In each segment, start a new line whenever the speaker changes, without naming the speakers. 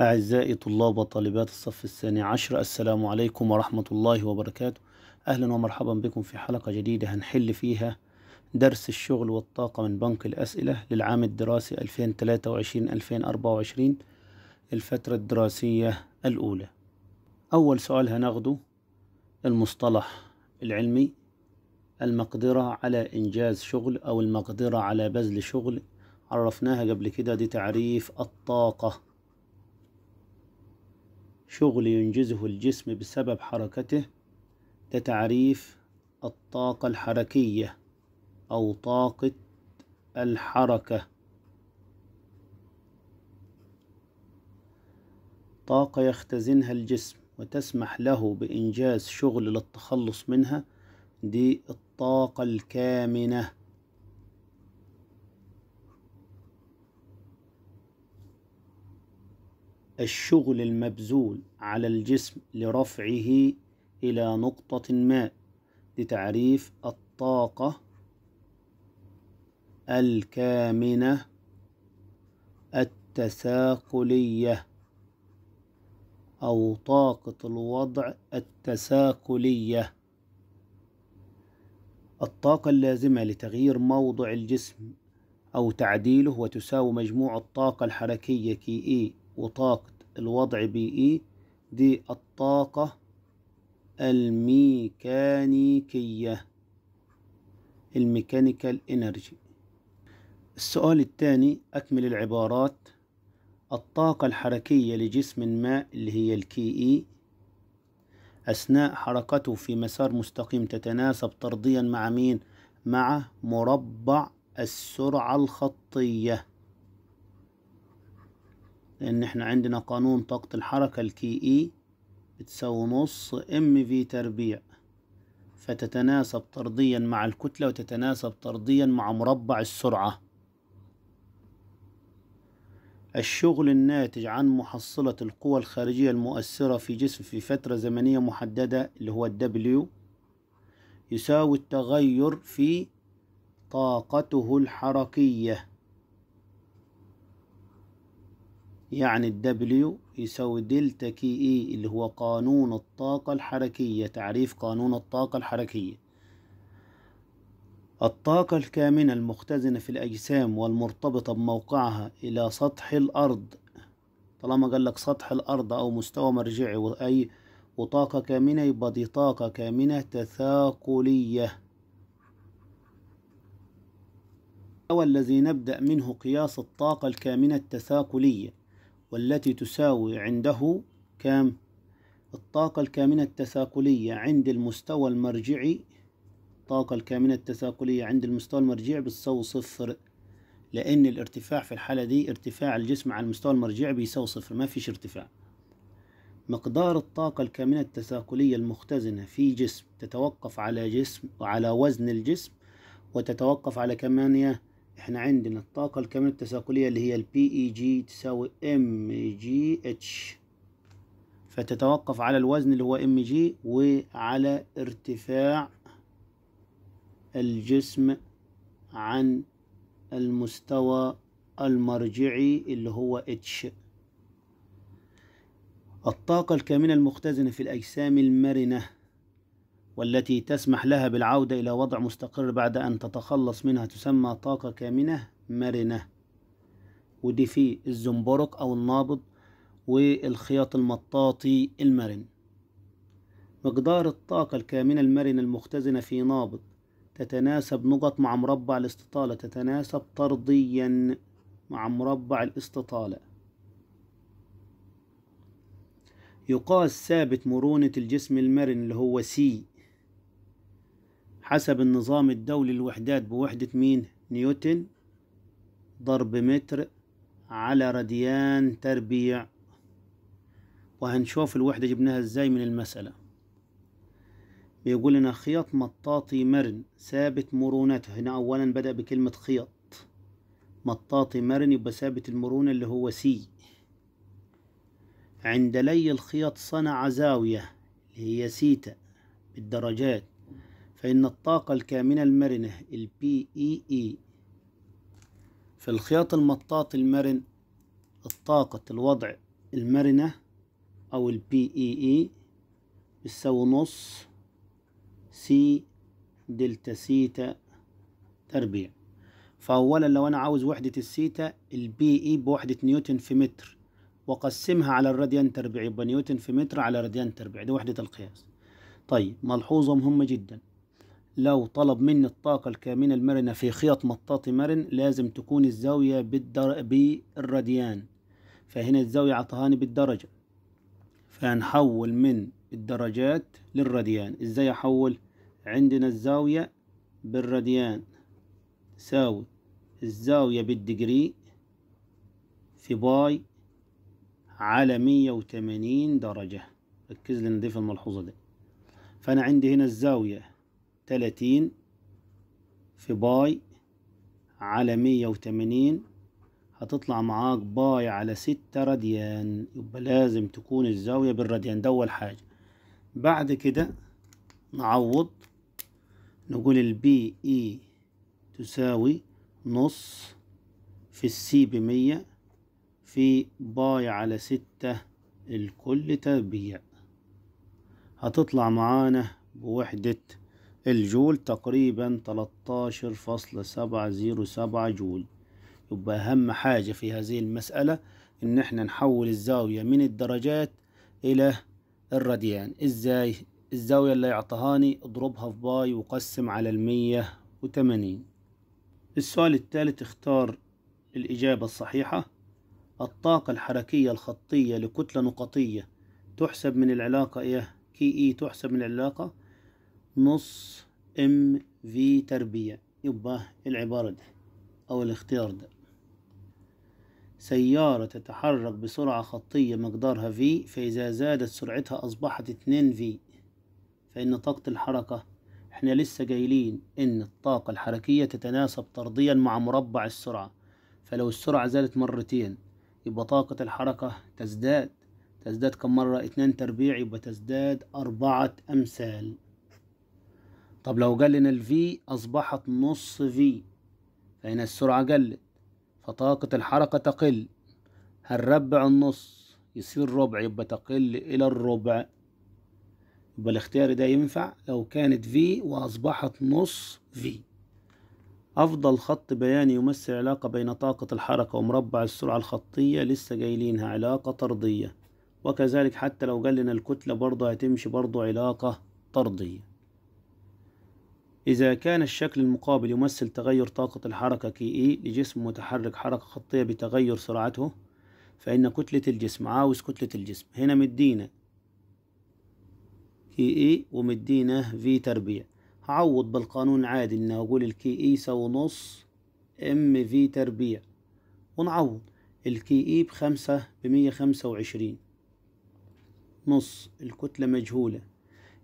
أعزائي طلاب وطالبات الصف الثاني عشر السلام عليكم ورحمة الله وبركاته أهلا ومرحبا بكم في حلقة جديدة هنحل فيها درس الشغل والطاقة من بنك الأسئلة للعام الدراسي 2023-2024 الفترة الدراسية الأولى أول سؤال هناخده المصطلح العلمي المقدرة على إنجاز شغل أو المقدرة على بذل شغل عرفناها قبل كده دي تعريف الطاقة شغل ينجزه الجسم بسبب حركته ده تعريف الطاقة الحركية أو طاقة الحركة طاقة يختزنها الجسم وتسمح له بإنجاز شغل للتخلص منها دي الطاقة الكامنة الشغل المبذول على الجسم لرفعه إلى نقطة ما لتعريف الطاقة الكامنة التساقلية أو طاقة الوضع التساقلية الطاقة اللازمة لتغيير موضع الجسم أو تعديله وتساوي مجموع الطاقة الحركية كي إي وطاقة الوضع بيئي دي الطاقة الميكانيكية الميكانيكال انرجي السؤال الثاني أكمل العبارات الطاقة الحركية لجسم ما اللي هي الكي إي أثناء حركته في مسار مستقيم تتناسب طرديا مع مين؟ مع مربع السرعة الخطية لأن احنا عندنا قانون طاقة الحركة الكي إي e بتساوي نص ام في تربيع فتتناسب طرديا مع الكتلة وتتناسب طرديا مع مربع السرعة الشغل الناتج عن محصلة القوى الخارجية المؤثرة في جسم في فترة زمنية محددة اللي هو الدبليو يساوي التغير في طاقته الحركية يعني الدبليو يساوي دلتا كي اي e اللي هو قانون الطاقة الحركية تعريف قانون الطاقة الحركية الطاقة الكامنة المختزنة في الأجسام والمرتبطة بموقعها إلى سطح الأرض طالما قال لك سطح الأرض أو مستوى مرجعي وأي وطاقة كامنة يبقى دي طاقة كامنة تثاقلية هو الذي نبدأ منه قياس الطاقة الكامنة التثاقلية والتي تساوي عنده كام الطاقة الكامنة التثاقلية عند المستوى المرجعي الطاقة الكامنة التثاقلية عند المستوى المرجعي بتساوي صفر لأن الارتفاع في الحالة دي ارتفاع الجسم على المستوى المرجعي بيساوي صفر ما فيش ارتفاع مقدار الطاقة الكامنة التثاقلية المختزنة في جسم تتوقف على جسم وعلى وزن الجسم وتتوقف على كمانية احنا عندنا الطاقة الكاملة التساقلية اللي هي ال PEG تساوي MGH فتتوقف على الوزن اللي هو MG وعلى ارتفاع الجسم عن المستوى المرجعي اللي هو H الطاقة الكامنة المختزنة في الأجسام المرنة والتي تسمح لها بالعودة إلى وضع مستقر بعد أن تتخلص منها تسمى طاقة كامنة مرنة ودي في الزنبرك أو النابض والخياط المطاطي المرن مقدار الطاقة الكامنة المرنة المختزنة في نابض تتناسب نقط مع مربع الاستطالة تتناسب طرديا مع مربع الاستطالة يقاس ثابت مرونة الجسم المرن اللي هو سي حسب النظام الدولي الوحدات بوحدة مين نيوتن ضرب متر على راديان تربيع وهنشوف الوحدة جبناها ازاي من المسألة بيقول لنا خيط مطاطي مرن ثابت مرونته هنا أولا بدأ بكلمة خيط مطاطي مرن يبقى ثابت المرونة اللي هو سي عند لي الخيط صنع زاوية اللي هي سيتا بالدرجات فإن الطاقة الكامنة المرنة ال PEE e، في الخياط المطاط المرن الطاقة الوضع المرنة أو ال PEE e بتساوي نص س دلتا سيتا تربيع فأولا لو أنا عاوز وحدة السيتا البي إي e بوحدة نيوتن في متر وقسمها على الراديان تربيع يبقى نيوتن في متر على راديان تربيع دي وحدة القياس طيب ملحوظة مهمة جدا لو طلب مني الطاقة الكامنة المرنة في خيط مطاطي مرن لازم تكون الزاوية بالدر... بالراديان فهنا الزاوية عطهاني بالدرجة فهنحول من الدرجات للراديان ازاي احول عندنا الزاوية بالراديان تساوي الزاوية بالدجري في باي على مية وتمانين درجة ركز لنا دي في الملحوظة دي فأنا عندي هنا الزاوية تلاتين في باي على مية وتمانين هتطلع معاك باي على ستة راديان يبقى لازم تكون الزاوية بالراديان ده أول حاجة بعد كده نعوض نقول البي اي e تساوي نص في السي بمية في باي على ستة الكل تربيع هتطلع معانا بوحدة الجول تقريبا 13.707 جول يبقى أهم حاجة في هذه المسألة إن إحنا نحول الزاوية من الدرجات إلى الراديان إزاي؟ الزاوية اللي يعطهاني اضربها في باي وقسم على المية وتمانين السؤال الثالث اختار الإجابة الصحيحة الطاقة الحركية الخطية لكتلة نقطية تحسب من العلاقة إيه؟ كي إي تحسب من العلاقة نص ام في تربية يبقى العبارة ده أو الاختيار ده سيارة تتحرك بسرعة خطية مقدارها في فإذا زادت سرعتها أصبحت اتنين في فإن طاقة الحركة احنا لسه قايلين إن الطاقة الحركية تتناسب طرديا مع مربع السرعة فلو السرعة زادت مرتين يبقى طاقة الحركة تزداد تزداد كم مرة اتنين تربيع يبقى تزداد أربعة أمثال طب لو قال لنا الفي أصبحت نص في فهنا السرعة قلت فطاقة الحركة تقل هنربع النص يصير ربع يبقى تقل إلى الربع يبقى الاختيار ده ينفع لو كانت في وأصبحت نص في أفضل خط بياني يمثل علاقة بين طاقة الحركة ومربع السرعة الخطية لسه جايلينها علاقة طردية وكذلك حتى لو قال لنا الكتلة برضه هتمشي برضه علاقة طردية إذا كان الشكل المقابل يمثل تغير طاقة الحركة كي إي لجسم متحرك حركة خطية بتغير سرعته فإن كتلة الجسم عاوز كتلة الجسم هنا مدينا كي إي ومدينا في تربيع هعوض بالقانون العادي إن أقول الكي إي يساوي نص إم في تربيع ونعوض الكي إي بخمسة بمية خمسة وعشرين نص الكتلة مجهولة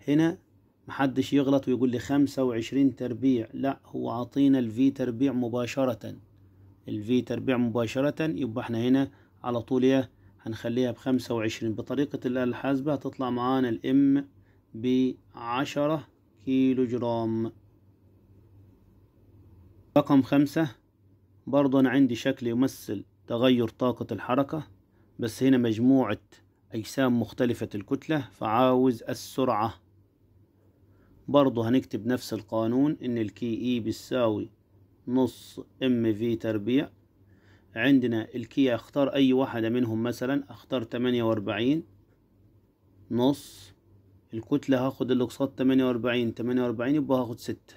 هنا محدش يغلط ويقول لي خمسة وعشرين تربيع لا هو عطينا الفي تربيع مباشرة الفي تربيع مباشرة يبقى احنا هنا على طول ايه هنخليها بخمسة وعشرين بطريقة الآلة الحاسبة هتطلع معانا الام بعشرة كيلو جرام رقم خمسة برضه أنا عندي شكل يمثل تغير طاقة الحركة بس هنا مجموعة أجسام مختلفة الكتلة فعاوز السرعة برضو هنكتب نفس القانون ان الكي اي بتساوي نص ام في تربيع عندنا الكي اختار اي واحدة منهم مثلا اختار تمانية واربعين نص الكتلة هاخد الاقساط تمانية واربعين تمانية واربعين يبقى هاخد ستة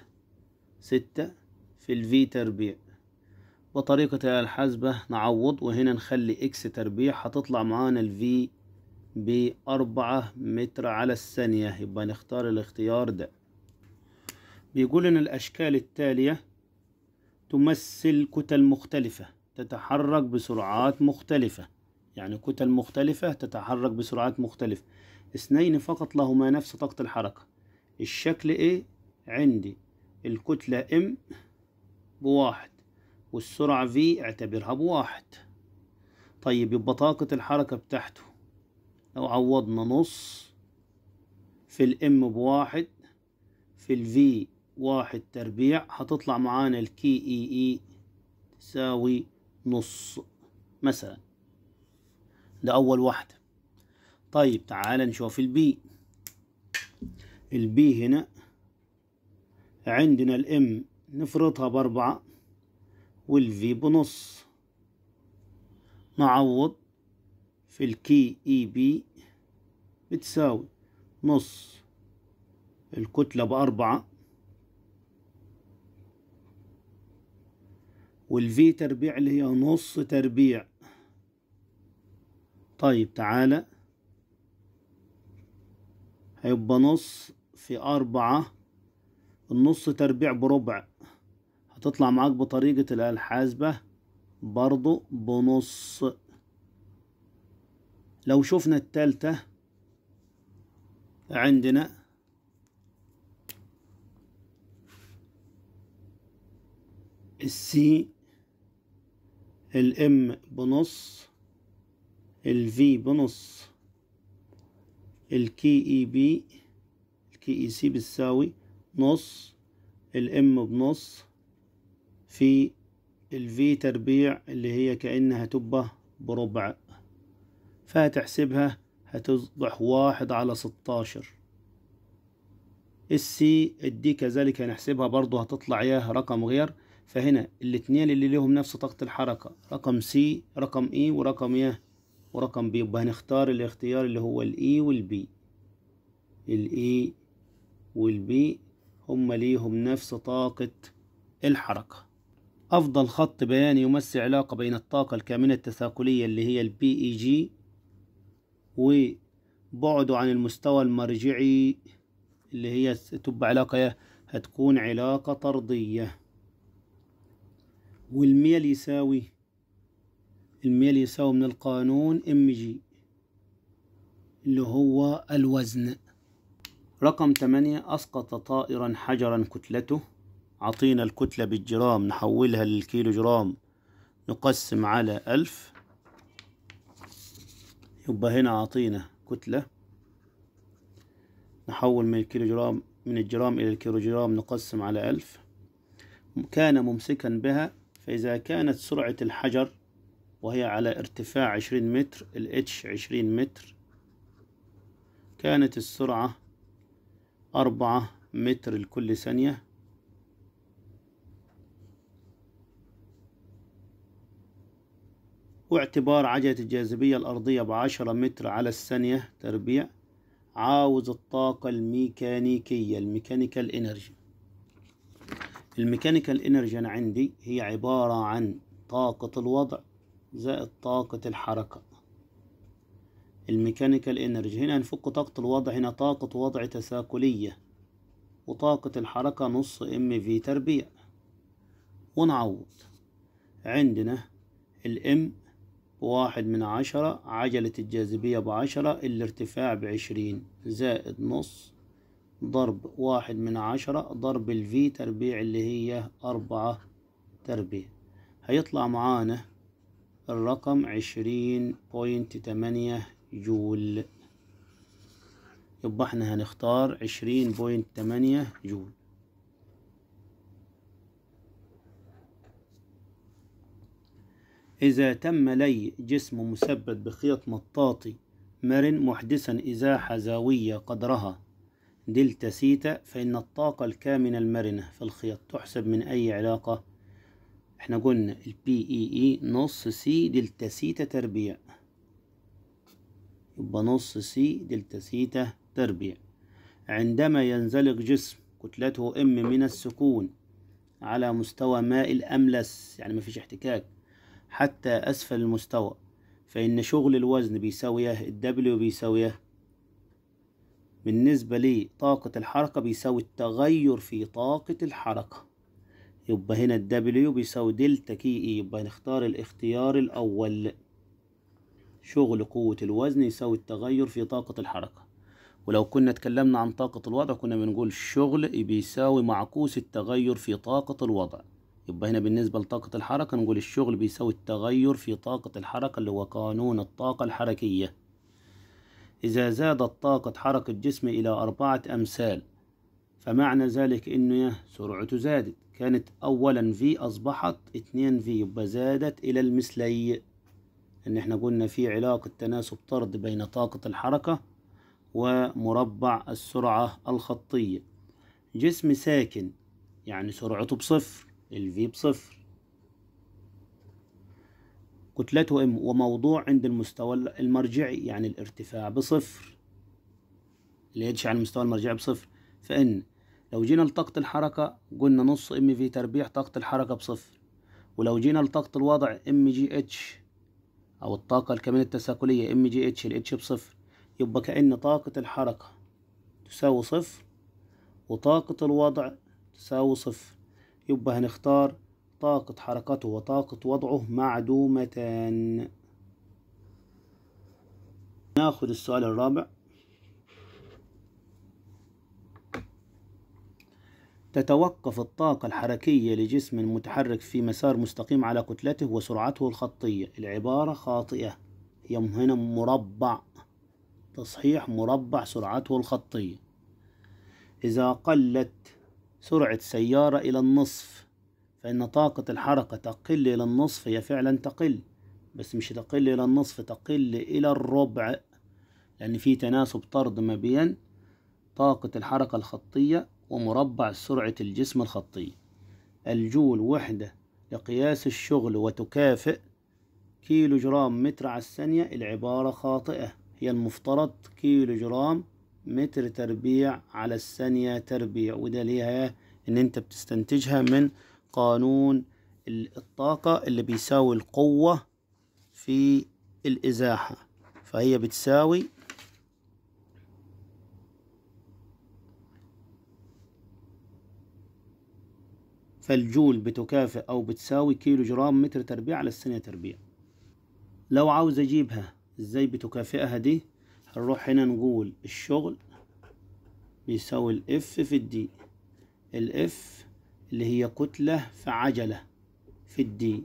ستة في الفي تربيع بطريقة الحاسبة نعوض وهنا نخلي اكس تربيع هتطلع معانا الفي بأربعة متر على الثانية يبقى نختار الاختيار ده بيقول إن الأشكال التالية تمثل كتل مختلفة تتحرك بسرعات مختلفة يعني كتل مختلفة تتحرك بسرعات مختلفة اثنين فقط لهما نفس طاقة الحركة الشكل ايه عندي الكتلة ام بواحد والسرعة في اعتبرها بواحد طيب يبقى طاقة الحركة بتاعته لو عوضنا نص في الام بواحد في الفي واحد تربيع هتطلع معانا الكي اي اي e e تساوي نص مثلا ده أول واحدة طيب تعال نشوف البي البي هنا عندنا الام نفرطها بأربعة والفي بنص نعوض في الكي اي بي e بتساوي نص الكتلة بأربعة والفي تربيع اللي هي نص تربيع طيب تعالى هيبقى نص في أربعة النص تربيع بربع هتطلع معاك بطريقة الآلة الحاسبة برضو بنص لو شفنا التالتة عندنا السي الام بنص الفي بنص الكي اي بي e الكي اي سي e بتساوي نص الام بنص في الفي تربيع اللي هي كأنها تبة بربع فهتحسبها هتصبح واحد على ستاشر السي الدي كذلك هنحسبها برضه هتطلع ياه رقم غير فهنا الاثنين اللي ليهم نفس طاقة الحركة رقم سي رقم اي e، ورقم يه e، ورقم بي يبقى هنختار الاختيار اللي هو الاي e والبي الاي والبي هما ليهم نفس طاقة الحركة أفضل خط بياني يمثل علاقة بين الطاقة الكامنة التثاقلية اللي هي البي اي جي وبعده عن المستوى المرجعي اللي هي تبقى علاقة هتكون علاقة طردية والميل يساوي الميل يساوي من القانون ام جي اللي هو الوزن رقم تمانية أسقط طائرا حجرا كتلته عطينا الكتلة بالجرام نحولها للكيلو جرام نقسم على ألف يبقى هنا عطينا كتلة نحول من الكيلو جرام من الجرام إلى الكيلو جرام نقسم على ألف كان ممسكا بها فإذا كانت سرعة الحجر وهي على ارتفاع عشرين متر ال H عشرين متر كانت السرعة أربعة متر لكل ثانية واعتبار عجلة الجاذبية الأرضية بعشرة متر على الثانية تربيع عاوز الطاقة الميكانيكية الميكانيكال إنرجي الميكانيكال انرجي انا عندي هي عبارة عن طاقة الوضع زائد طاقة الحركة الميكانيكال انرجي هنا هنفك طاقة الوضع هنا طاقة وضع تساكلية وطاقة الحركة نص ام في تربيع ونعوض عندنا الام واحد من عشرة عجلة الجاذبية بعشرة الارتفاع بعشرين زائد نص ضرب واحد من عشرة ضرب الفي تربيع اللي هي أربعة تربيع هيطلع معانا الرقم عشرين بوينت تمانية جول يبقى احنا هنختار عشرين بوينت تمانية جول إذا تم لي جسم مثبت بخيط مطاطي مرن محدثا إزاحة زاوية قدرها دلتا سيتا فإن الطاقة الكامنة المرنة في الخيط تحسب من أي علاقة احنا قلنا البي اي اي e e نص سي دلتا سيتا تربيع يبقى نص سي دلتا سيتا تربيع عندما ينزلق جسم كتلته ام من السكون على مستوى ماء الأملس يعني مفيش احتكاك حتى أسفل المستوى فإن شغل الوزن بيساويه الدبليو بيساويه بالنسبة لطاقة الحركة بيساوي التغير في طاقة الحركة يبقى هنا الدبليو بيساوي دلتا كي اي يبقى هنختار الاختيار الأول شغل قوة الوزن يساوي التغير في طاقة الحركة ولو كنا اتكلمنا عن طاقة الوضع كنا بنقول الشغل بيساوي معكوس التغير في طاقة الوضع يبقى هنا بالنسبة لطاقة الحركة نقول الشغل بيساوي التغير في طاقة الحركة اللي هو قانون الطاقة الحركية إذا زادت طاقة حركة جسمه إلى أربعة أمثال فمعنى ذلك إنه سرعته زادت كانت أولا في أصبحت اتنين في يبقى زادت إلى المثلي إن إحنا قلنا في علاقة تناسب طرد بين طاقة الحركة ومربع السرعة الخطية جسم ساكن يعني سرعته بصفر الفي بصفر كتلته ام وموضوع عند المستوى المرجعي يعني الارتفاع بصفر اللي يدش على المستوى المرجعي بصفر فإن لو جينا لطاقة الحركة قلنا نص ام في تربيع طاقة الحركة بصفر ولو جينا لطاقة الوضع ام جي اتش أو الطاقة الكمية التساكلية ام جي اتش الاتش بصفر يبقى كأن طاقة الحركة تساوي صفر وطاقة الوضع تساوي صفر يبقى هنختار طاقة حركته وطاقة وضعه معدومتان ناخد السؤال الرابع تتوقف الطاقة الحركية لجسم متحرك في مسار مستقيم على كتلته وسرعته الخطية العبارة خاطئة هي هنا مربع تصحيح مربع سرعته الخطية إذا قلت سرعة سيارة إلى النصف فإن طاقة الحركة تقل إلى النصف هي فعلا تقل بس مش تقل إلى النصف تقل إلى الربع لأن في تناسب طرد ما بين طاقة الحركة الخطية ومربع سرعة الجسم الخطي الجول وحدة لقياس الشغل وتكافئ كيلو جرام متر على الثانية العبارة خاطئة هي المفترض كيلو جرام متر تربيع على الثانية تربيع وده ليها إن أنت بتستنتجها من قانون الطاقة اللي بيساوي القوة في الإزاحة فهي بتساوي فالجول بتكافئ أو بتساوي كيلو جرام متر تربيع على الثانية تربيع لو عاوز أجيبها إزاي بتكافئها دي هنروح هنا نقول الشغل بيساوي الإف في الدي الإف اللي هي كتلة فعجلة في الدي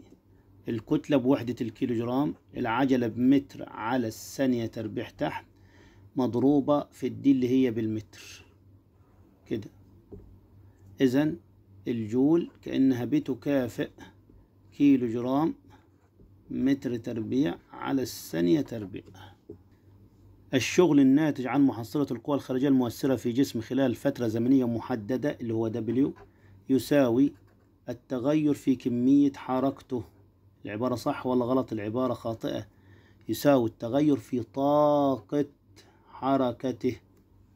الكتلة بوحدة الكيلو جرام العجلة بمتر على الثانية تربيع تحت مضروبة في الدي اللي هي بالمتر كده إذا الجول كأنها بتكافئ كيلو جرام متر تربيع على الثانية تربيع الشغل الناتج عن محصلة القوى الخارجية المؤثرة في جسم خلال فترة زمنية محددة اللي هو W يساوي التغير في كمية حركته العبارة صح ولا غلط العبارة خاطئة يساوي التغير في طاقة حركته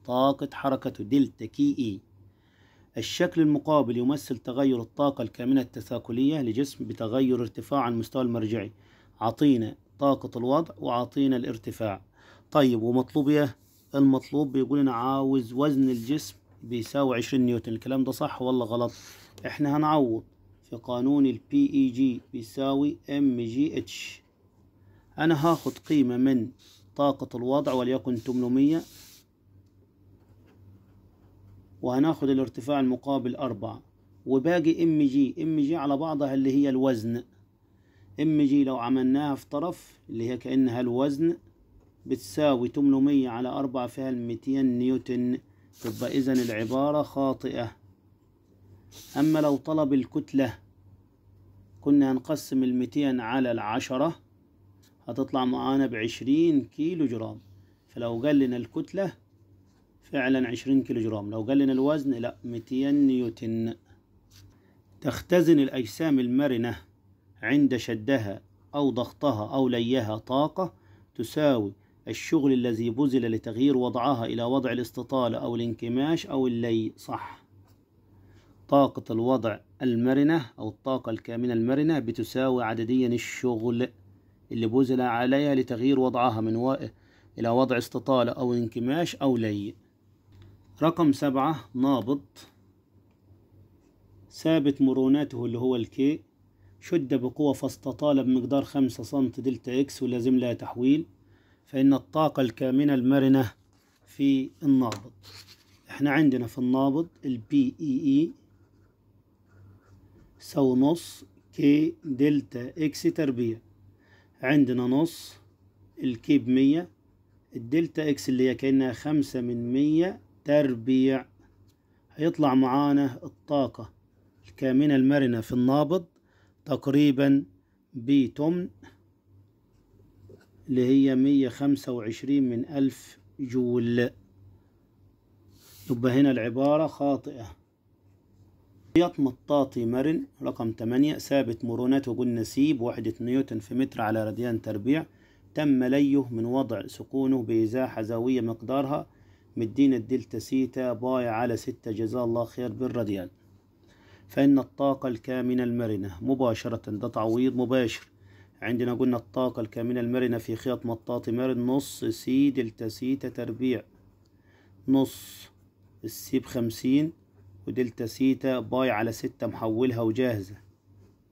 طاقة حركته دلتا كي إي الشكل المقابل يمثل تغير الطاقة الكامنة التثاقلية لجسم بتغير ارتفاع عن المستوى المرجعي عطينا طاقة الوضع وعطينا الارتفاع طيب ومطلوب ايه المطلوب بيقول انا عاوز وزن الجسم بيساوي 20 نيوتن الكلام ده صح ولا غلط احنا هنعوض في قانون البي اي جي e بيساوي ام جي اتش انا هاخد قيمة من طاقة الوضع وليكن 800 وهناخد الارتفاع المقابل أربعة وباقي ام جي ام جي على بعضها اللي هي الوزن ام جي لو عملناها في طرف اللي هي كأنها الوزن بتساوي 800 على أربعة فيها 200 نيوتن تبقى إذن العبارة خاطئة أما لو طلب الكتلة كنا هنقسم المتين على العشرة هتطلع معانا بعشرين كيلو جرام فلو قال لنا الكتلة فعلا عشرين كيلو جرام لو قال لنا الوزن لا متين نيوتن تختزن الأجسام المرنة عند شدها أو ضغطها أو ليها طاقة تساوي الشغل الذي بذل لتغيير وضعها إلى وضع الاستطالة أو الانكماش أو اللي صح طاقة الوضع المرنة أو الطاقة الكامنة المرنة بتساوي عدديا الشغل اللي بذل عليها لتغيير وضعها من و... إلى وضع استطالة أو انكماش أو لي رقم سبعة نابض ثابت مروناته اللي هو الكي شد بقوة فاستطال بمقدار خمسة سنت دلتا إكس ولازم لها تحويل فإن الطاقة الكامنة المرنة في النابض احنا عندنا في النابض الـ اي اي e e سو نص كي دلتا اكس تربيع عندنا نص الكي بمية الدلتا اكس اللي هي كأنها خمسة من مية تربيع هيطلع معانا الطاقة الكامنة المرنة في النابض تقريبا بتمن اللي هي مية خمسة وعشرين من ألف جول يبقى هنا العبارة خاطئة خيط مطاطي مرن رقم تمانية ثابت مرونته قلنا سيب وحدة نيوتن في متر على راديان تربيع تم ليه من وضع سكونه بإزاحة زاوية مقدارها مدينا الدلتا سيتا باي على ستة جزاه الله خير بالراديان فإن الطاقة الكامنة المرنة مباشرة ده تعويض مباشر عندنا قلنا الطاقة الكامنة المرنة في خياط مطاطي مرن نص سي دلتا سيتا تربيع نص السي بخمسين ودلتا سيتا باي على ستة محولها وجاهزة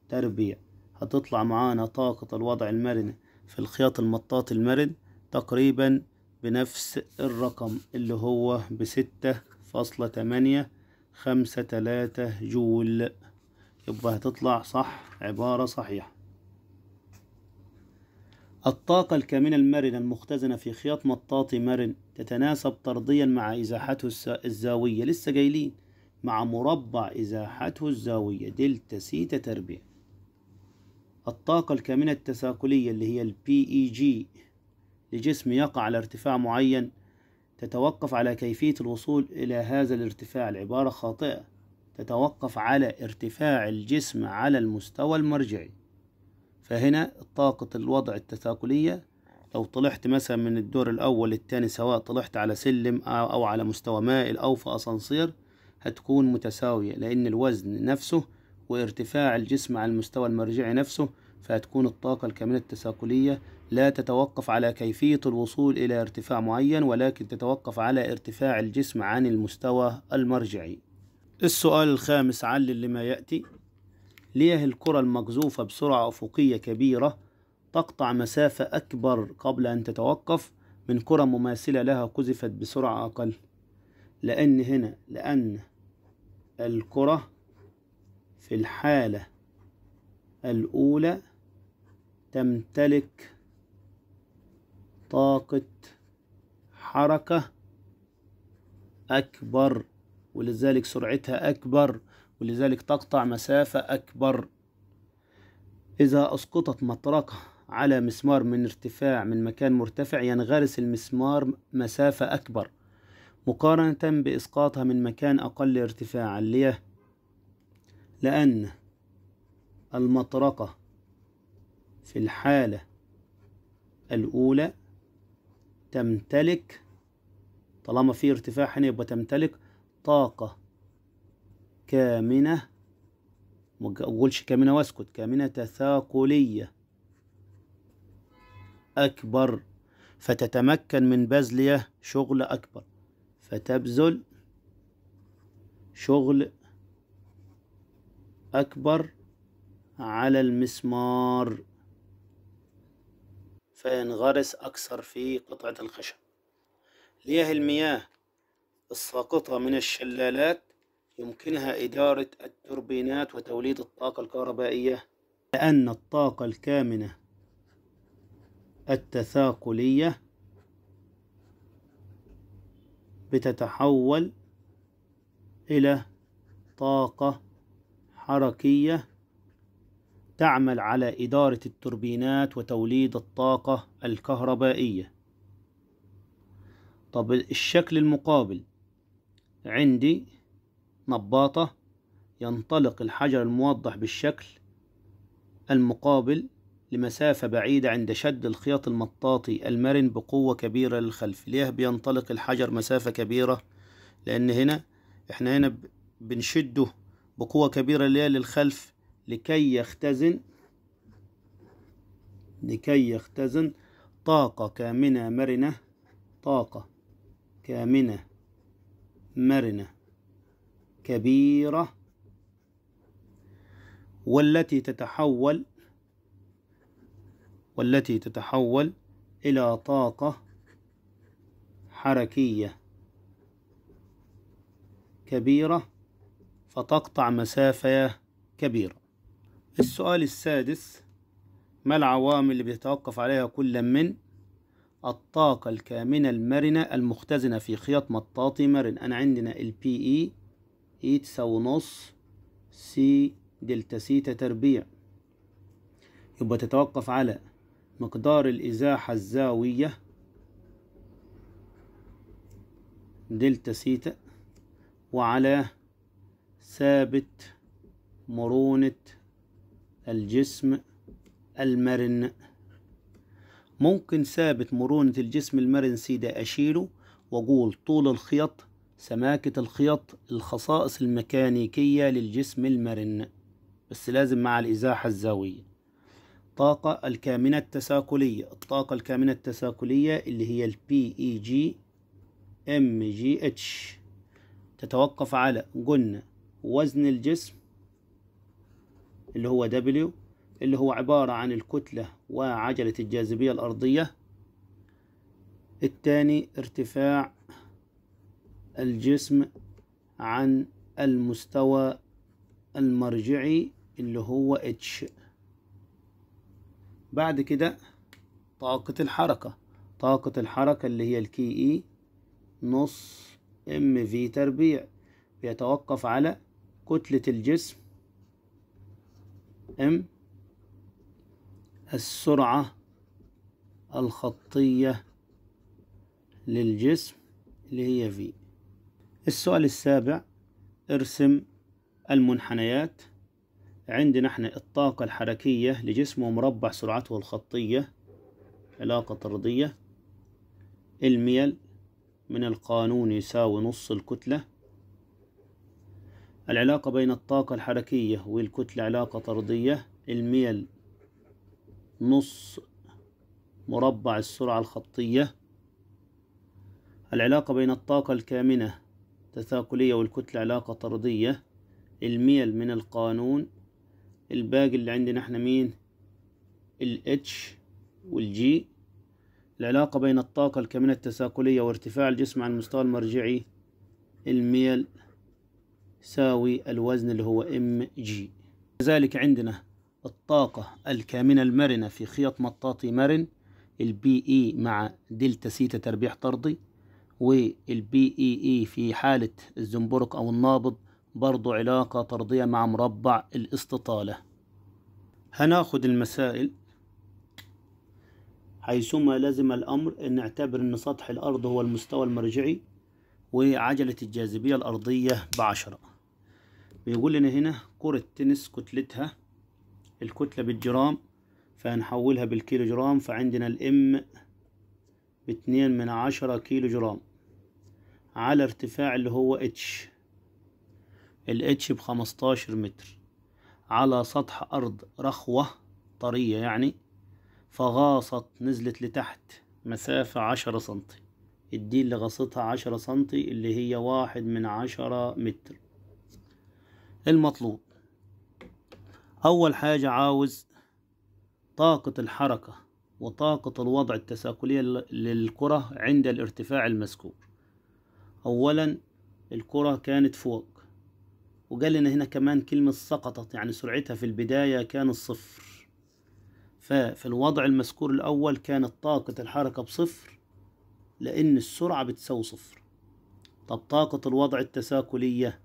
تربيع هتطلع معانا طاقة الوضع المرن في الخياط المطاطي المرن تقريبا بنفس الرقم اللي هو بستة فاصلة تمانية خمسة تلاتة جول يبقى هتطلع صح عبارة صحيحة الطاقة الكامنة المرنة المختزنة في خياط مطاطي مرن تتناسب طرديا مع إزاحته الزاوية لسه جايلين مع مربع إزاحته الزاوية دلتا سيتا تربيع الطاقة الكامنة التساقلية اللي هي الـ PEG لجسم يقع على ارتفاع معين تتوقف على كيفية الوصول إلى هذا الارتفاع العبارة خاطئة تتوقف على ارتفاع الجسم على المستوى المرجعي فهنا طاقة الوضع التثاقلية لو طلعت مثلا من الدور الأول للتاني سواء طلعت على سلم أو على مستوى مائل أو في أسانسير هتكون متساوية لأن الوزن نفسه وارتفاع الجسم على المستوى المرجعي نفسه فهتكون الطاقة الكاملة التثاقلية لا تتوقف على كيفية الوصول إلى ارتفاع معين ولكن تتوقف على ارتفاع الجسم عن المستوى المرجعي السؤال الخامس علل لما يأتي ليه الكرة المقذوفة بسرعة أفقية كبيرة تقطع مسافة أكبر قبل أن تتوقف من كرة مماثلة لها قذفت بسرعة أقل لأن هنا لأن الكرة في الحالة الأولى تمتلك طاقة حركة أكبر ولذلك سرعتها أكبر ولذلك تقطع مسافة أكبر إذا أسقطت مطرقة على مسمار من ارتفاع من مكان مرتفع ينغرس المسمار مسافة أكبر مقارنة بإسقاطها من مكان أقل ارتفاعا ليه؟ لأن المطرقة في الحالة الأولى تمتلك طالما في ارتفاع هنا يبقى تمتلك طاقة كامنة ما أقولش كامنة واسكت كامنة تثاقلية أكبر فتتمكن من بذل شغل أكبر فتبذل شغل أكبر على المسمار فينغرس أكثر في قطعة الخشب ليه المياه الساقطة من الشلالات يمكنها إدارة التوربينات وتوليد الطاقة الكهربائية لأن الطاقة الكامنة التثاقلية بتتحول إلى طاقة حركية تعمل على إدارة التوربينات وتوليد الطاقة الكهربائية طب الشكل المقابل عندي نباطة ينطلق الحجر الموضح بالشكل المقابل لمسافة بعيدة عند شد الخياط المطاطي المرن بقوة كبيرة للخلف ليه بينطلق الحجر مسافة كبيرة لأن هنا احنا هنا بنشده بقوة كبيرة ليه للخلف لكي يختزن لكي يختزن طاقة كامنة مرنة طاقة كامنة مرنة كبيرة والتي تتحول والتي تتحول إلى طاقة حركية كبيرة فتقطع مسافة كبيرة السؤال السادس ما العوامل اللي بيتوقف عليها كل من الطاقة الكامنة المرنة المختزنة في خياط مطاطي مرن أنا عندنا البي إي اي تساوي نص سي دلتا سيتا تربيع يبقى تتوقف على مقدار الإزاحة الزاوية دلتا سيتا وعلى ثابت مرونة الجسم المرن ممكن ثابت مرونة الجسم المرن سي ده أشيله وأقول طول الخيط سماكة الخيط الخصائص الميكانيكية للجسم المرن بس لازم مع الإزاحة الزاوية الطاقة الكامنة التساكلية الطاقة الكامنة التساكلية اللي هي ال PEG MGH تتوقف على قلنا وزن الجسم اللي هو W اللي هو عبارة عن الكتلة وعجلة الجاذبية الأرضية الثاني ارتفاع الجسم عن المستوى المرجعي اللي هو اتش بعد كده طاقة الحركة طاقة الحركة اللي هي الكي اي نص ام في تربيع بيتوقف على كتلة الجسم ام السرعة الخطية للجسم اللي هي في السؤال السابع ارسم المنحنيات عندنا احنا الطاقة الحركية لجسم ومربع سرعته الخطية علاقة طردية الميل من القانون يساوي نص الكتلة العلاقة بين الطاقة الحركية والكتلة علاقة طردية الميل نص مربع السرعة الخطية العلاقة بين الطاقة الكامنة تثاقلية والكتلة علاقة طردية الميل من القانون الباقي اللي عندنا احنا مين الاتش والجي العلاقة بين الطاقة الكامنة التساقلية وارتفاع الجسم عن المستوى المرجعي الميل ساوي الوزن اللي هو ام جي كذلك عندنا الطاقة الكامنة المرنة في خيط مطاطي مرن البي اي e مع دلتا سيتا تربيح طردي والبي اي اي في حالة الزنبرك أو النابض برضو علاقة طردية مع مربع الاستطالة هناخد المسائل حيثما لزم الأمر أن نعتبر أن سطح الأرض هو المستوى المرجعي وعجلة الجاذبية الأرضية بعشرة بيقول لنا هنا كرة تنس كتلتها الكتلة بالجرام فهنحولها بالكيلو جرام فعندنا الام باتنين من عشرة كيلو جرام على ارتفاع اللي هو اتش الاتش بخمستاشر متر على سطح أرض رخوة طرية يعني فغاصت نزلت لتحت مسافة عشرة سنتي الدي اللي غاصتها عشرة سنتي اللي هي واحد من عشرة متر المطلوب أول حاجة عاوز طاقة الحركة وطاقة الوضع التساقلية للكرة عند الارتفاع المذكور أولا الكرة كانت فوق وقال لنا هنا كمان كلمة سقطت يعني سرعتها في البداية كان الصفر ففي الوضع المذكور الأول كانت طاقة الحركة بصفر لأن السرعة بتساوي صفر طب طاقة الوضع التساكلية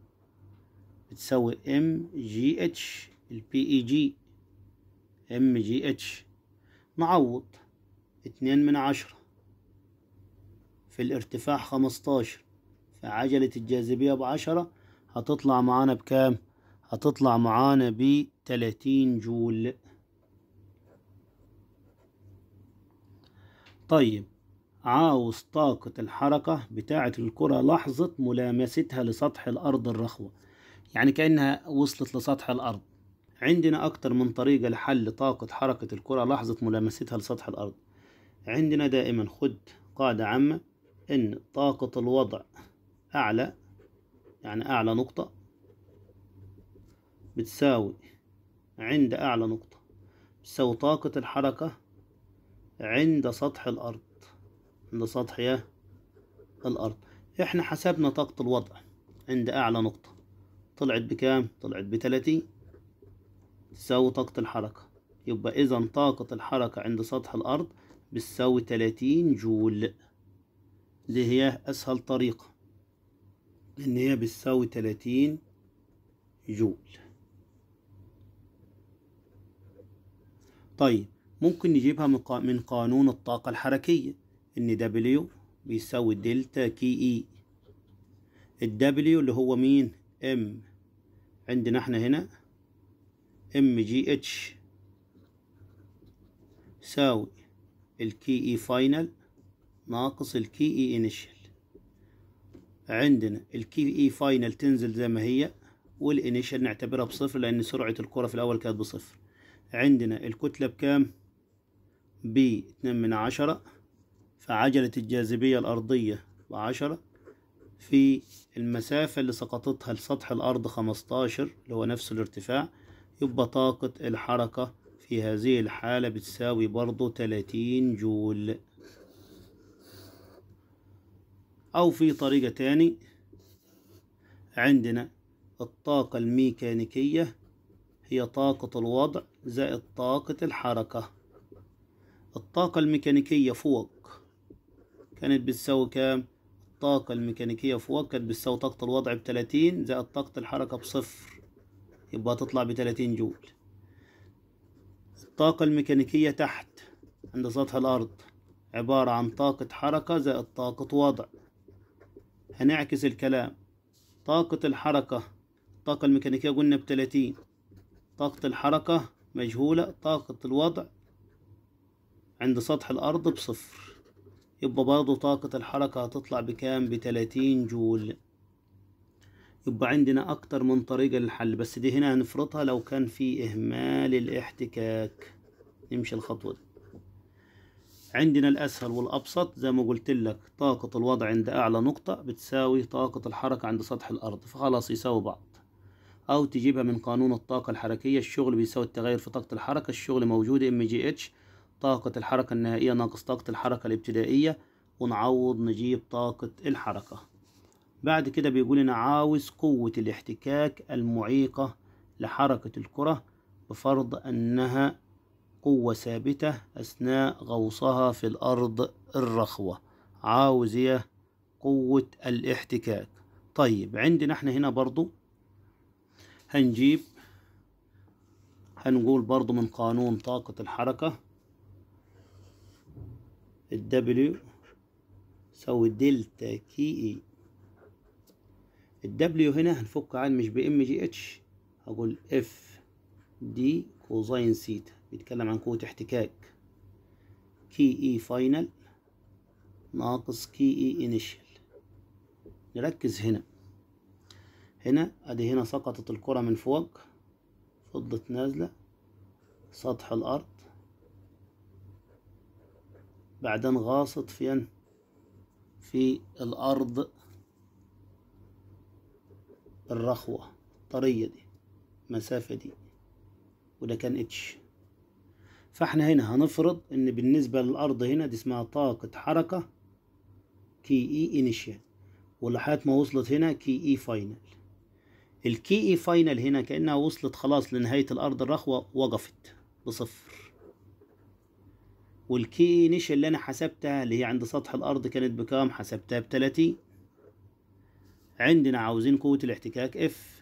بتساوي ام جي اتش البي اي جي ام جي اتش نعوض اتنين من عشرة في الارتفاع خمستاشر فعجلة الجاذبية بعشرة هتطلع معانا بكام هتطلع معانا بتلاتين جول طيب عاوز طاقة الحركة بتاعة الكرة لحظة ملامستها لسطح الأرض الرخوة يعني كأنها وصلت لسطح الأرض عندنا أكتر من طريقة لحل طاقة حركة الكرة لحظة ملامستها لسطح الأرض عندنا دائما خد قاعدة عامة إن طاقة الوضع أعلى يعني أعلى نقطة بتساوي عند أعلى نقطة بتساوي طاقة الحركة عند سطح الأرض عند سطح إيه؟ الأرض إحنا حسبنا طاقة الوضع عند أعلى نقطة طلعت بكام؟ طلعت بتلاتين تساوي طاقة الحركة يبقى إذا طاقة الحركة عند سطح الأرض بتساوي تلاتين جول اللي هي أسهل طريقة إن هي بتساوي تلاتين جول طيب ممكن نجيبها من قانون الطاقة الحركية إن W بيساوي دلتا كي إي e. الدبليو اللي هو مين ام عندنا احنا هنا ام جي اتش ساوي الكي اي فاينل ناقص الكي اي انيشال عندنا الكي اي فاينل تنزل زي ما هي والانيشال نعتبرها بصفر لان سرعة الكرة في الاول كانت بصفر عندنا الكتلة بكام ب اتنين من عشرة فعجلة الجاذبية الارضية بعشرة في المسافة اللي سقطتها لسطح الارض خمستاشر اللي هو نفس الارتفاع يبقى طاقة الحركة في هذه الحالة بتساوي برضو تلاتين جول أو في طريقة تاني عندنا الطاقة الميكانيكية هي طاقة الوضع زائد طاقة الحركة الطاقة الميكانيكية فوق كانت بتساوي كام؟ الطاقة الميكانيكية فوق كانت بتساوي طاقة الوضع بتلاتين زائد طاقة الحركة بصفر يبقى هتطلع بتلاتين جول الطاقة الميكانيكية تحت عند سطح الأرض عبارة عن طاقة حركة زائد طاقة وضع هنعكس الكلام طاقة الحركة الطاقة الميكانيكية قلنا بتلاتين طاقة الحركة مجهولة طاقة الوضع عند سطح الأرض بصفر يبقى برضو طاقة الحركة هتطلع بكام بتلاتين جول يبقى عندنا أكتر من طريقة للحل بس دي هنا هنفرطها لو كان في إهمال الاحتكاك نمشي الخطوة دي عندنا الأسهل والأبسط زي ما قلت لك طاقة الوضع عند أعلى نقطة بتساوي طاقة الحركة عند سطح الأرض فخلاص يساوي بعض أو تجيبها من قانون الطاقة الحركية الشغل بيساوي التغير في طاقة الحركة الشغل موجود ام جي اتش طاقة الحركة النهائية ناقص طاقة الحركة الابتدائية ونعوض نجيب طاقة الحركة بعد كده بيقول أنا عاوز قوة الاحتكاك المعيقة لحركة الكرة بفرض أنها قوة ثابتة أثناء غوصها في الأرض الرخوة عاوز هي قوة الاحتكاك طيب عندنا احنا هنا برضو هنجيب هنقول برضو من قانون طاقة الحركة الدبليو يساوي دلتا كي اي الدبليو هنا هنفك عن مش بام جي اتش هقول اف دي كوزين سيتا بيتكلم عن قوة احتكاك كي اي فاينل ناقص كي اي انيشال نركز هنا هنا ادي هنا سقطت الكرة من فوق فضت نازلة سطح الارض بعدين غاصت فين في الارض الرخوة الطرية دي المسافة دي وده كان اتش فاحنا هنا هنفرض ان بالنسبة للأرض هنا دي اسمها طاقة حركة كي اي انيشال ولحد ما وصلت هنا كي اي فاينل الكي اي فاينل هنا كأنها وصلت خلاص لنهاية الأرض الرخوة وقفت بصفر والكي اي انيشال اللي أنا حسبتها اللي هي عند سطح الأرض كانت بكام حسبتها بتلاتين عندنا عاوزين قوة الاحتكاك اف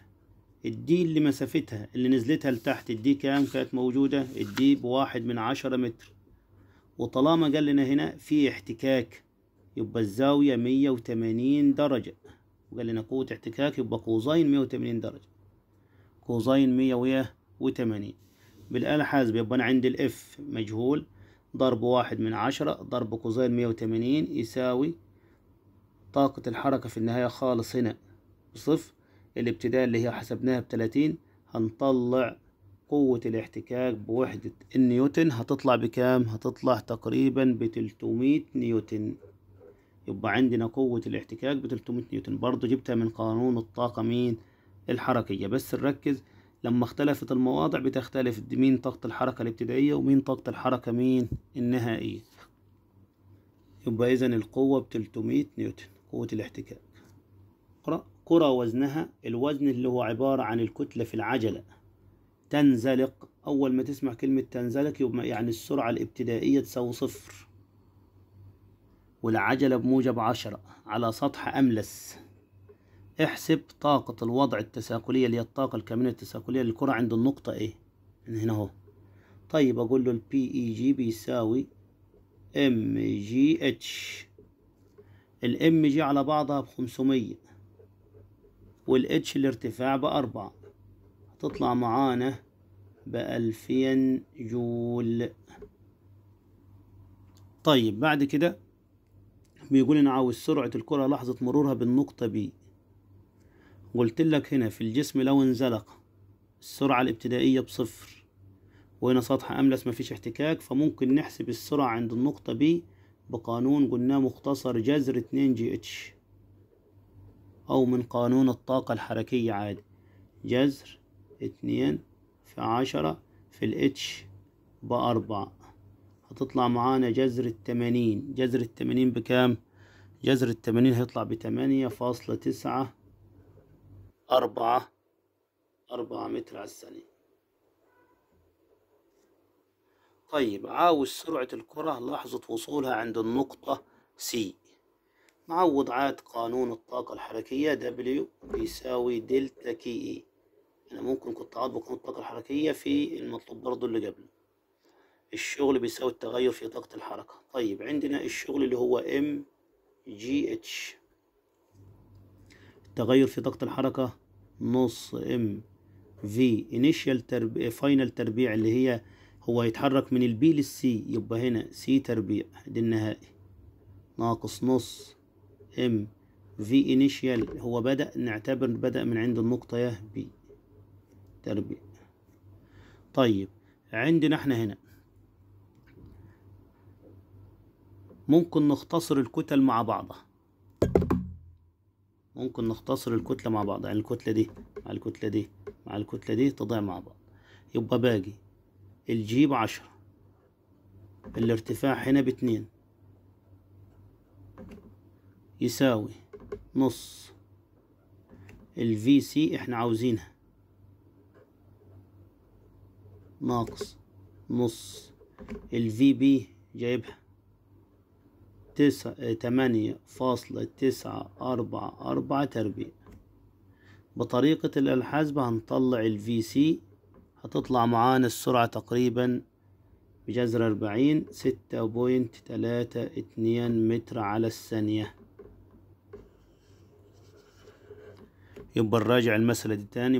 الدي اللي مسافتها اللي نزلتها لتحت الدي كام كانت موجودة الدي بواحد من عشرة متر وطالما قال لنا هنا في احتكاك يبقى الزاوية مية وتمانين درجة وقال لنا قوة احتكاك يبقى كوزين مية وتمانين درجة كوزين مية وتمانين بالآلة حاسبة يبقى أنا عندي الإف مجهول ضرب واحد من عشرة ضرب كوزين مية وتمانين يساوي طاقة الحركة في النهاية خالص هنا صفر الابتداء اللي هي حسبناها بتلاتين هنطلع قوة الاحتكاك بوحدة النيوتن هتطلع بكام؟ هتطلع تقريبا 300 نيوتن يبقى عندنا قوة الاحتكاك 300 نيوتن برضو جبتها من قانون الطاقة مين؟ الحركية بس نركز لما اختلفت المواضع بتختلف مين طاقة الحركة الابتدائية ومين طاقة الحركة مين النهائية يبقى إذا القوة 300 نيوتن قوة الاحتكاك اقرأ كرة وزنها الوزن اللي هو عبارة عن الكتلة في العجلة تنزلق أول ما تسمع كلمة تنزلق يبقى يعني السرعة الابتدائية تساوي صفر والعجلة بموجب عشرة على سطح أملس احسب طاقة الوضع التساقلية اللي هي الطاقة الكامنة التساقلية للكرة عند النقطة إيه من هنا أهو طيب أقول له البي إي جي e بيساوي إم جي إتش الإم جي على بعضها بخمسمية والاتش الارتفاع بأربعة هتطلع معانا بألفين جول طيب بعد كده بيقول انا عاوز سرعة الكرة لحظة مرورها بالنقطة بي قلت لك هنا في الجسم لو انزلق السرعة الابتدائية بصفر وهنا سطح أملس مفيش احتكاك فممكن نحسب السرعة عند النقطة بي بقانون قلناه مختصر جذر اتنين جي اتش أو من قانون الطاقة الحركية عادي جذر اتنين في عشرة في الاتش بأربعة هتطلع معانا جذر التمانين جذر التمانين بكام؟ جذر التمانين هيطلع بتمانية فاصلة تسعة أربعة أربعة متر على الثانية طيب عاوز سرعة الكرة لحظة وصولها عند النقطة سي مع وضعات قانون الطاقة الحركية W بيساوي دلتا كي إي أنا ممكن كنت أطبق قانون الطاقة الحركية في المطلوب برضو اللي قبله الشغل بيساوي التغير في طاقة الحركة طيب عندنا الشغل اللي هو ام جي اتش التغير في طاقة الحركة نص ام في انيشال تربيع فاينل تربيع اللي هي هو هيتحرك من البي للسي يبقى هنا سي تربيع دي النهائي ناقص نص ام في انيشيال هو بدأ نعتبر بدأ من عند النقطة يا بي تربيع طيب عندنا احنا هنا ممكن نختصر الكتل مع بعضها ممكن نختصر الكتلة مع بعض يعني الكتلة دي مع الكتلة دي مع الكتلة دي تضيع مع بعض يبقى باقي الجي بعشرة الارتفاع هنا باتنين يساوي نص في سي احنا عاوزينها ناقص نص في بي جايبها تسعة آه، تمانية فاصلة تسعة أربعة أربعة تربيع بطريقة الحاسبة هنطلع في سي هتطلع معانا السرعة تقريبا بجذر أربعين ستة بوينت تلاتة اتنين متر على الثانية يبقى نراجع المسألة دي تاني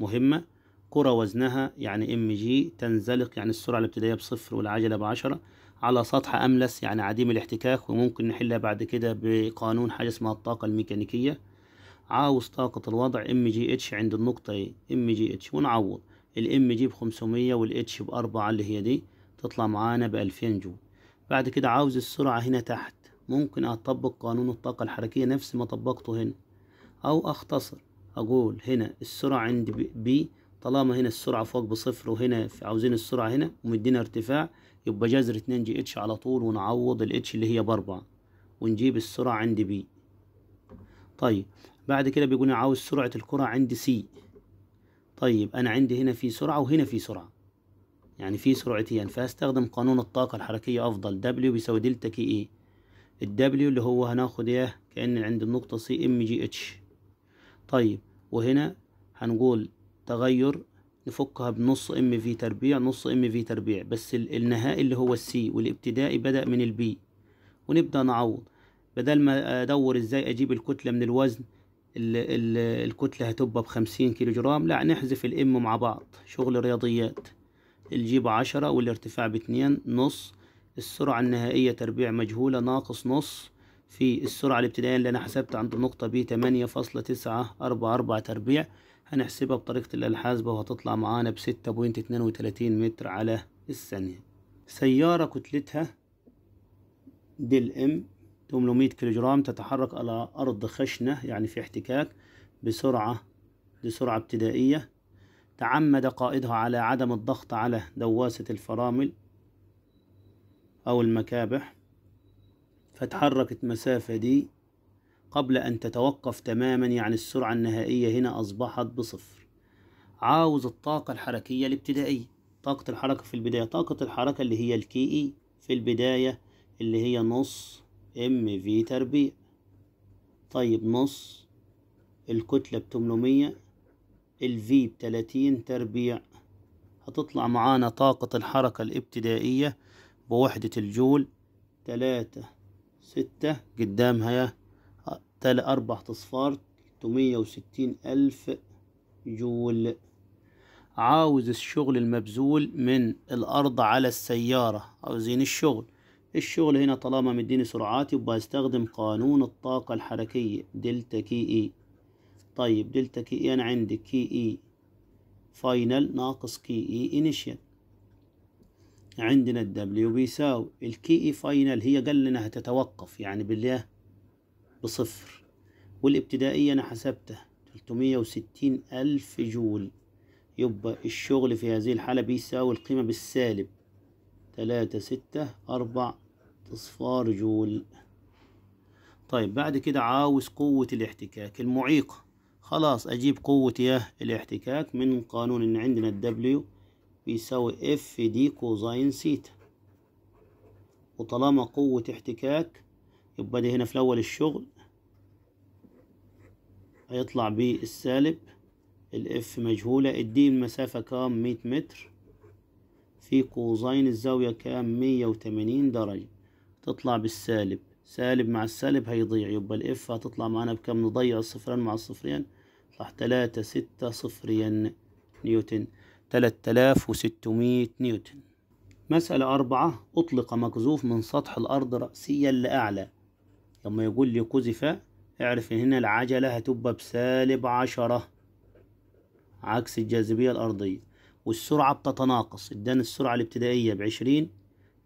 مهمة كرة وزنها يعني ام جي تنزلق يعني السرعة الابتدائية بصفر والعجلة بعشرة على سطح أملس يعني عديم الاحتكاك وممكن نحلها بعد كده بقانون حاجة اسمها الطاقة الميكانيكية عاوز طاقة الوضع ام جي اتش عند النقطة ايه ام جي اتش ونعوض الام جي بخمسمية والاتش بأربعة اللي هي دي تطلع معانا بألفين جول بعد كده عاوز السرعة هنا تحت ممكن أطبق قانون الطاقة الحركية نفس ما طبقته هنا أو أختصر أقول هنا السرعة عند بي طالما هنا السرعة فوق بصفر وهنا عاوزين السرعة هنا ومدينا ارتفاع يبقى جذر اتنين جي اتش على طول ونعوض الاتش اللي هي بأربعة ونجيب السرعة عند بي طيب بعد كده بيقول عاوز سرعة الكرة عند سي طيب أنا عندي هنا في سرعة وهنا في سرعة يعني في سرعتين فهستخدم قانون الطاقة الحركية أفضل دبليو بيساوي دلتا كي إيه الدبليو اللي هو هناخد إيه كأن عند النقطة سي إم جي اتش طيب وهنا هنقول تغير نفكها بنص ام في تربيع نص ام في تربيع بس النهائي اللي هو السي والابتدائي بدأ من البي ونبدأ نعوض بدل ما ادور ازاي اجيب الكتلة من الوزن ال ال الكتلة هتبقى بخمسين كيلو جرام لا نحذف الام مع بعض شغل رياضيات الجيب عشرة والارتفاع باتنين نص السرعة النهائية تربيع مجهولة ناقص نص في السرعة الابتدائية اللي أنا حسبت عند النقطة ب أربعة تربيع هنحسبها بطريقة الآلة الحاسبة وهتطلع معانا بستة بوينت اتنين وتلاتين متر على الثانية سيارة كتلتها دل ام كيلو جرام تتحرك على أرض خشنة يعني في احتكاك بسرعة لسرعة ابتدائية تعمد قائدها على عدم الضغط على دواسة الفرامل أو المكابح فتحركت مسافة دي قبل أن تتوقف تماما يعني السرعة النهائية هنا أصبحت بصفر عاوز الطاقة الحركية الابتدائية طاقة الحركة في البداية طاقة الحركة اللي هي الكي إي في البداية اللي هي نص ام في تربيع طيب نص الكتلة بتمنمية الفي بتلاتين تربيع هتطلع معانا طاقة الحركة الابتدائية بوحدة الجول تلاتة ستة قدامها تلا أربع أصفار تلتمية وستين ألف جول عاوز الشغل المبذول من الأرض على السيارة عاوزين الشغل الشغل هنا طالما مديني سرعاتي يبقى هستخدم قانون الطاقة الحركية دلتا كي إي طيب دلتا كي إي أنا عندي كي إي فاينل ناقص كي إي إنيشال عندنا الدبليو بيساوي الكي اي فاينل e هي قال لنا هتتوقف يعني بالله بصفر والابتدائية أنا حسبتها تلتمية وستين ألف جول يبقى الشغل في هذه الحالة بيساوي القيمة بالسالب تلاتة ستة أربع أصفار جول طيب بعد كده عاوز قوة الاحتكاك المعيقة خلاص أجيب قوة ياه الاحتكاك من قانون إن عندنا الدبليو بيساوي اف دي كوزاين سيتا وطالما قوة احتكاك يبقى دي هنا في الاول الشغل هيطلع بالسالب الاف مجهولة الدي المسافة كام مية متر في كوزين الزاوية كام مية وتمانين درجة تطلع بالسالب سالب مع السالب هيضيع يبقى الاف هتطلع معانا بكام نضيع الصفرين مع الصفرين يطلع تلاتة ستة صفرين نيوتن 3600 نيوتن مسألة أربعة أطلق مقذوف من سطح الأرض رأسيا لأعلى لما يقول لي قذف اعرف إن هنا العجلة هتبقى بسالب عشرة عكس الجاذبية الأرضية والسرعة بتتناقص اداني السرعة الابتدائية بعشرين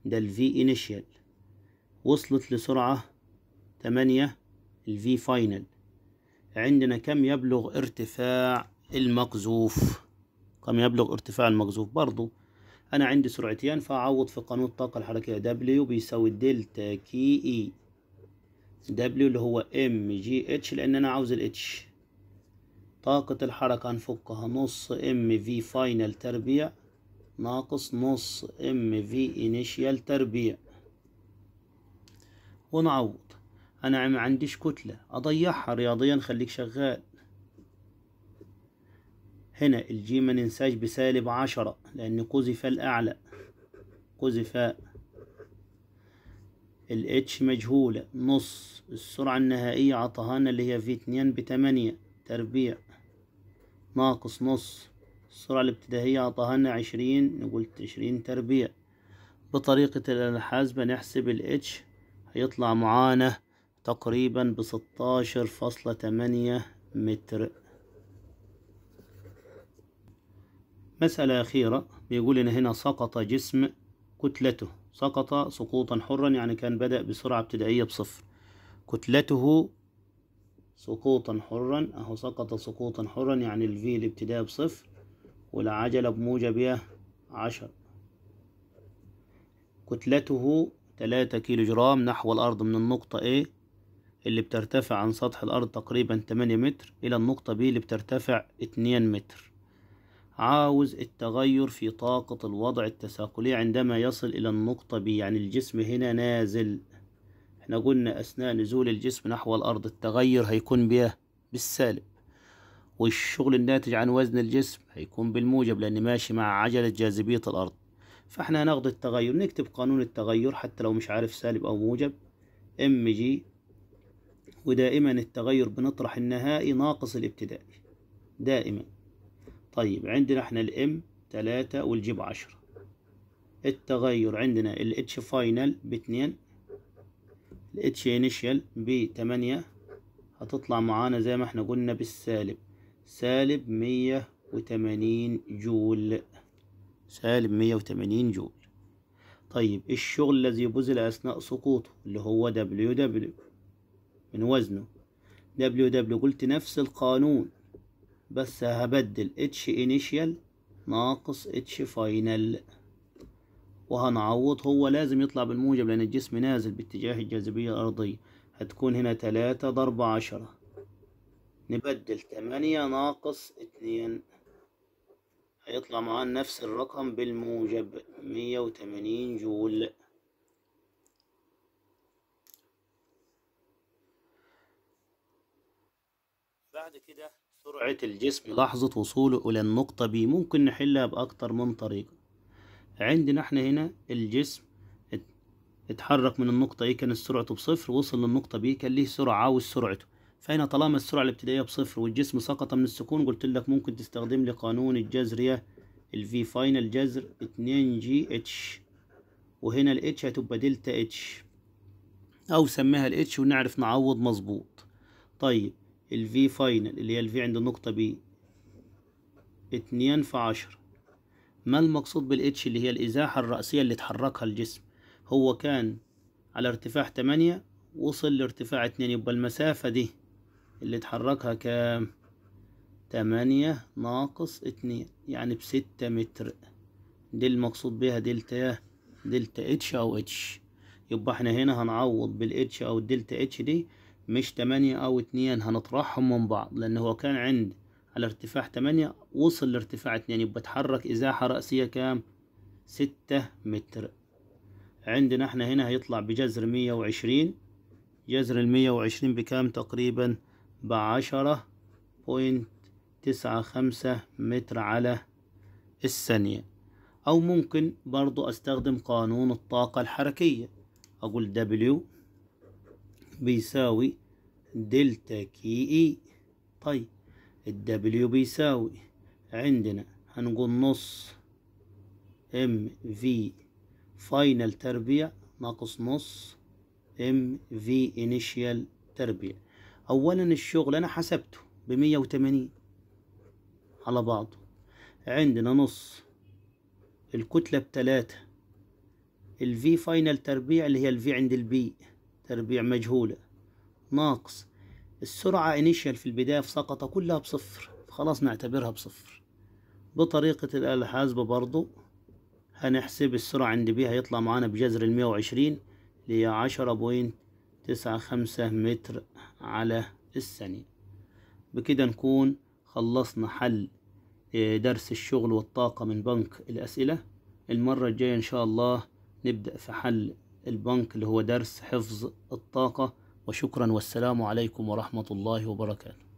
ده الفي انيشيال وصلت لسرعة تمانية الفي فاينل عندنا كم يبلغ ارتفاع المقذوف كم يبلغ ارتفاع المجذوف برضو أنا عندي سرعتين فأعوض في قانون الطاقة الحركية دبليو بيساوي دلتا كي إي دبليو اللي هو ام جي اتش لأن أنا عاوز الاتش طاقة الحركة هنفكها نص ام في فاينل تربيع ناقص نص ام في انيشيال تربيع ونعوض انا ما عنديش كتلة اضيعها رياضيا خليك شغال هنا الجي ما ننساش بسالب عشرة لأن قذف الأعلى قذف الاتش مجهولة نص السرعة النهائية عطاهانا اللي هي في اتنين بتمانية تربيع ناقص نص السرعة الابتدائية عطاهانا عشرين نقول عشرين تربيع بطريقة الحاسبة بنحسب الاتش هيطلع معانا تقريبا بستاشر فاصلة تمانية متر مسألة أخيرة بيقول إن هنا سقط جسم كتلته سقط سقوطا حرا يعني كان بدأ بسرعة ابتدائية بصفر كتلته سقوطا حرا أهو سقط سقوطا حرا يعني الفي الابتداء بصفر والعجلة بموجبها عشر كتلته تلاتة كيلو جرام نحو الأرض من النقطة A اللي بترتفع عن سطح الأرض تقريبا تمانية متر إلى النقطة B اللي بترتفع اتنين متر عاوز التغير في طاقة الوضع التساقلية عندما يصل إلى النقطة B يعني الجسم هنا نازل احنا قلنا أثناء نزول الجسم نحو الأرض التغير هيكون بيه بالسالب والشغل الناتج عن وزن الجسم هيكون بالموجب لأن ماشي مع عجلة جاذبية الأرض فاحنا هناخد التغير نكتب قانون التغير حتى لو مش عارف سالب أو موجب ام جي ودائما التغير بنطرح النهائي ناقص الابتدائي دائما طيب عندنا احنا الام تلاتة والجي بعشرة التغير عندنا الاتش فاينل باتنين الاتش انيشال بتمانية هتطلع معانا زي ما احنا قلنا بالسالب سالب مية وتمانين جول سالب مية وتمانين جول طيب الشغل الذي بذل أثناء سقوطه اللي هو دبليو دبليو من وزنه دبليو دبليو قلت نفس القانون بس هبدل اتش انيشيال ناقص اتش فاينل وهنعوض هو لازم يطلع بالموجب لأن الجسم نازل باتجاه الجاذبية الأرضية هتكون هنا تلاتة ضرب عشرة نبدل تمانية ناقص اتنين هيطلع معانا نفس الرقم بالموجب مية وتمانين جول بعد كده سرعة الجسم لحظة وصوله إلى النقطة بي ممكن نحلها بأكتر من طريقة عندنا احنا هنا الجسم اتحرك من النقطة ايه كانت سرعته بصفر وصل للنقطة بي كان ليه سرعة عاوز سرعته فهنا طالما السرعة الابتدائية بصفر والجسم سقط من السكون قلت لك ممكن تستخدم لي قانون الجذرية الفي فاينل جذر 2 جي اتش وهنا الاتش هتبقى دلتا اتش او سميها الاتش ونعرف نعوض مظبوط طيب V فاينل اللي هي V عند النقطة بي اتنين في عشرة ما المقصود بالاتش اللي هي الإزاحة الرأسية اللي اتحركها الجسم هو كان على ارتفاع تمانية وصل لارتفاع اتنين يبقى المسافة دي اللي اتحركها كام تمانية ناقص اتنين يعني بستة متر دي المقصود بيها دلتا دلتا اتش او اتش يبقى احنا هنا هنعوض بالاتش او الدلتا اتش دي مش تمانية أو اتنين هنطرحهم من بعض لأن هو كان عند على ارتفاع تمانية وصل لارتفاع اتنين يبقى اتحرك إزاحة رأسية كام؟ ستة متر عندنا احنا هنا هيطلع بجذر مية وعشرين جذر المية وعشرين بكام تقريبا بعشرة بوينت تسعة خمسة متر على الثانية أو ممكن برضو أستخدم قانون الطاقة الحركية أقول W بيساوي دلتا كي اي طيب الدبليو بيساوي عندنا هنقول نص ام في فاينل تربيع ناقص نص ام في انيشيال تربيع اولا الشغل انا حسبته بمية وتمانين على بعضه عندنا نص الكتلة بتلاتة الفي فاينل تربيع اللي هي الفي عند البي تربيع مجهولة ناقص السرعة انيشال في البداية سقطة كلها بصفر خلاص نعتبرها بصفر بطريقة الآلة الحاسبة برضو هنحسب السرعة عند بيها يطلع معانا بجذر المية وعشرين اللي هي عشرة بوينت تسعة خمسة متر على الثانية بكده نكون خلصنا حل آه، درس الشغل والطاقة من بنك الأسئلة المرة الجاية إن شاء الله نبدأ في حل البنك اللي هو درس حفظ الطاقة وشكرا والسلام عليكم ورحمة الله وبركاته